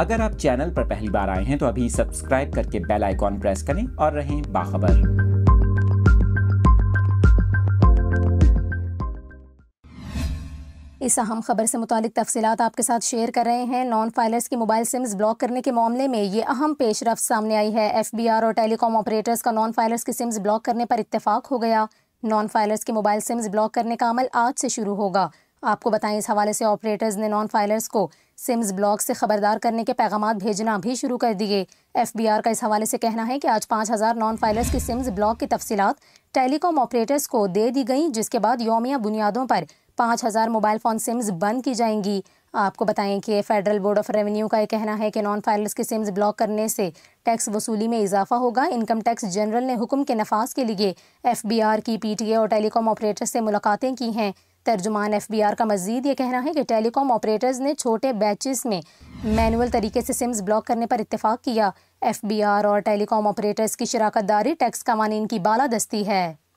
अगर आप चैनल पर पहली बार आए हैं तो अभी सब्सक्राइब करके बेल आइकॉन प्रेस करें और रहें बाखबर इस अहम खबर से मुतल तफसीत आपके साथ शेयर कर रहे हैं नॉन फाइलर्स की मोबाइल सिम्स ब्लॉक करने के मामले में ये अहम पेशरफ सामने आई है एफ बी आर और टेलीकॉम ऑपरेटर्स का नॉन फाइलर्स की सिम्स ब्लॉक करने पर इतफाक हो गया नॉन फाइलर्स की मोबाइल सिम्स ब्लॉक करने का अमल आज से शुरू होगा आपको बताएं इस हवाले से ऑपरेटर्स ने नॉन फाइलर्स को सिम्स ब्लॉक से खबरदार करने के पैगाम भेजना भी शुरू कर दिए एफ बी आर का इस हवाले से कहना है कि आज पाँच हज़ार नॉन फाइलर्स की सिम्स ब्लॉक की तफसीत टेलीकॉम ऑपरेटर्स को दे दी गई जिसके बाद योमिया बुनियादों पर पाँच हज़ार मोबाइल फ़ोन सिम्स बंद की जाएंगी आपको बताएं कि फेडरल बोर्ड ऑफ रेवेन्यू का यह कहना है कि नॉन फाइलर्स की सिम्स ब्लॉक करने से टैक्स वसूली में इजाफा होगा इनकम टैक्स जनरल ने हुक्म के नफाज के लिए एफ बी आर की पी टी ए और टेलीकॉम ऑपरेटर से मुलाकातें की हैं तर्जुमान एफ बी आर का मजीद ये कहना है कि टेलीकॉम ऑपरेटर्स ने छोटे बैचेस में मैनुअल तरीके से सिम्स ब्लॉक करने पर इतफाक़ किया एफ बी आर और टेलीकॉम ऑपरेटर्स की शराकत दारी टैक्स कवानीन की बाला दस्ती है